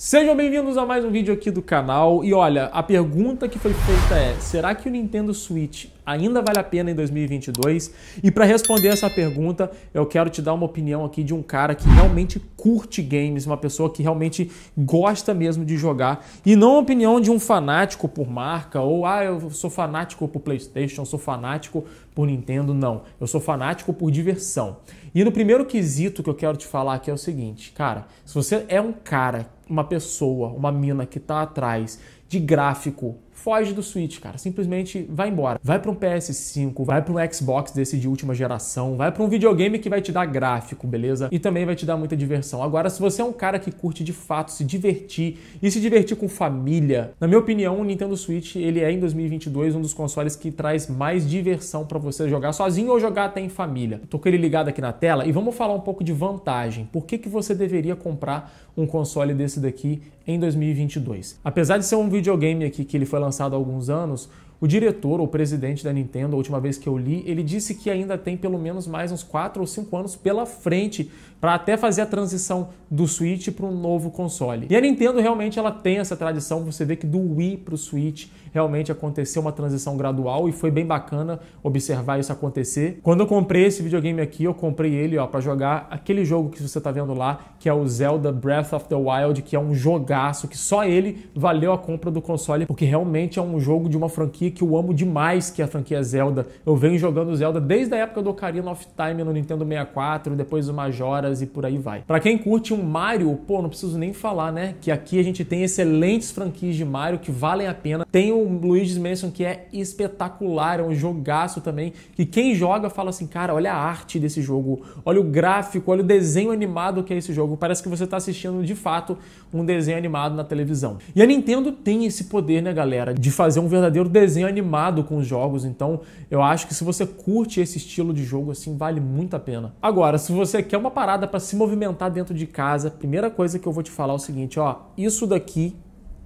Sejam bem-vindos a mais um vídeo aqui do canal. E olha, a pergunta que foi feita é: será que o Nintendo Switch ainda vale a pena em 2022? E para responder essa pergunta, eu quero te dar uma opinião aqui de um cara que realmente curte games, uma pessoa que realmente gosta mesmo de jogar e não a opinião de um fanático por marca ou ah, eu sou fanático por PlayStation, sou fanático por Nintendo, não. Eu sou fanático por diversão. E no primeiro quesito que eu quero te falar aqui é o seguinte, cara, se você é um cara, uma pessoa, uma mina que tá atrás de gráfico. Foge do Switch, cara. Simplesmente vai embora. Vai para um PS5, vai para um Xbox desse de última geração, vai para um videogame que vai te dar gráfico, beleza? E também vai te dar muita diversão. Agora, se você é um cara que curte de fato se divertir e se divertir com família, na minha opinião, o Nintendo Switch ele é em 2022 um dos consoles que traz mais diversão para você jogar sozinho ou jogar até em família. Tô com ele ligado aqui na tela e vamos falar um pouco de vantagem. Por que, que você deveria comprar um console desse daqui em 2022. Apesar de ser um videogame aqui que ele foi lançado há alguns anos, o diretor ou presidente da Nintendo, a última vez que eu li, ele disse que ainda tem pelo menos mais uns 4 ou 5 anos pela frente para até fazer a transição do Switch para um novo console. E a Nintendo realmente ela tem essa tradição, você vê que do Wii para o Switch realmente aconteceu uma transição gradual e foi bem bacana observar isso acontecer. Quando eu comprei esse videogame aqui, eu comprei ele para jogar aquele jogo que você está vendo lá, que é o Zelda Breath of the Wild, que é um jogaço que só ele valeu a compra do console, porque realmente é um jogo de uma franquia que eu amo demais, que é a franquia Zelda. Eu venho jogando Zelda desde a época do Ocarina of Time no Nintendo 64, depois o Majoras e por aí vai. Para quem curte um Mario, pô, não preciso nem falar, né? Que aqui a gente tem excelentes franquias de Mario que valem a pena. Tem o Luigi's Mansion que é espetacular, é um jogaço também, que quem joga fala assim, cara, olha a arte desse jogo, olha o gráfico, olha o desenho animado que é esse jogo. Parece que você está assistindo de fato um desenho animado na televisão. E a Nintendo tem esse poder, né, galera, de fazer um verdadeiro desenho desenho animado com os jogos, então eu acho que se você curte esse estilo de jogo assim, vale muito a pena. Agora, se você quer uma parada para se movimentar dentro de casa, primeira coisa que eu vou te falar é o seguinte, ó, isso daqui,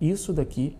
isso daqui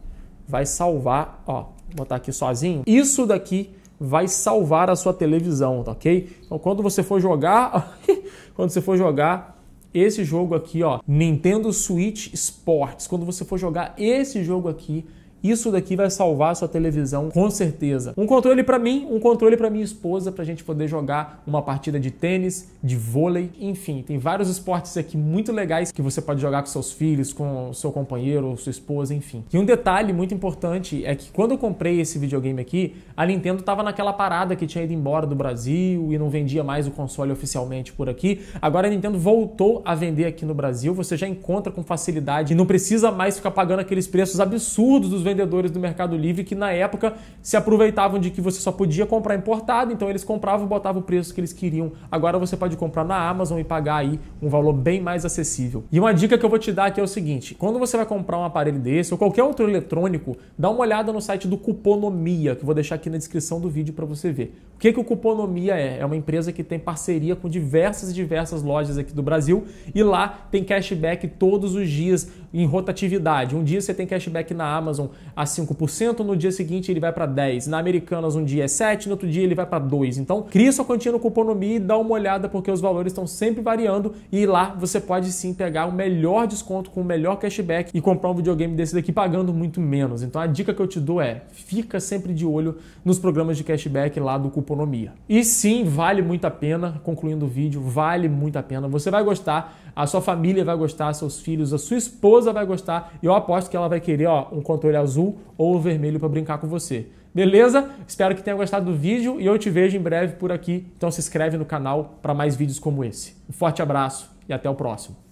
vai salvar, ó, vou botar aqui sozinho. Isso daqui vai salvar a sua televisão, tá OK? Então quando você for jogar, quando você for jogar, esse jogo aqui, ó, Nintendo Switch Sports. Quando você for jogar esse jogo aqui, isso daqui vai salvar sua televisão com certeza. Um controle para mim, um controle para minha esposa para a gente poder jogar uma partida de tênis, de vôlei, enfim, tem vários esportes aqui muito legais que você pode jogar com seus filhos, com seu companheiro ou sua esposa, enfim. E um detalhe muito importante é que quando eu comprei esse videogame aqui, a Nintendo estava naquela parada que tinha ido embora do Brasil e não vendia mais o console oficialmente por aqui. Agora a Nintendo voltou a vender aqui no Brasil, você já encontra com facilidade e não precisa mais ficar pagando aqueles preços absurdos dos vendedores do Mercado Livre que na época se aproveitavam de que você só podia comprar importado, então eles compravam e botavam o preço que eles queriam. Agora você pode comprar na Amazon e pagar aí um valor bem mais acessível. E uma dica que eu vou te dar aqui é o seguinte: quando você vai comprar um aparelho desse ou qualquer outro eletrônico, dá uma olhada no site do Cuponomia, que eu vou deixar aqui na descrição do vídeo para você ver. O que, que o Cuponomia é? É uma empresa que tem parceria com diversas e diversas lojas aqui do Brasil e lá tem cashback todos os dias em rotatividade. Um dia você tem cashback na Amazon, a 5%, no dia seguinte ele vai para 10%. Na Americanas um dia é 7%, no outro dia ele vai para 2%. Então, cria sua quantia no Cuponomia e dá uma olhada porque os valores estão sempre variando e lá você pode sim pegar o melhor desconto com o melhor cashback e comprar um videogame desse daqui pagando muito menos. Então, a dica que eu te dou é, fica sempre de olho nos programas de cashback lá do Cuponomia. E sim, vale muito a pena, concluindo o vídeo, vale muito a pena. Você vai gostar a sua família vai gostar, seus filhos, a sua esposa vai gostar e eu aposto que ela vai querer ó, um controle azul ou vermelho para brincar com você. Beleza? Espero que tenha gostado do vídeo e eu te vejo em breve por aqui. Então se inscreve no canal para mais vídeos como esse. Um forte abraço e até o próximo.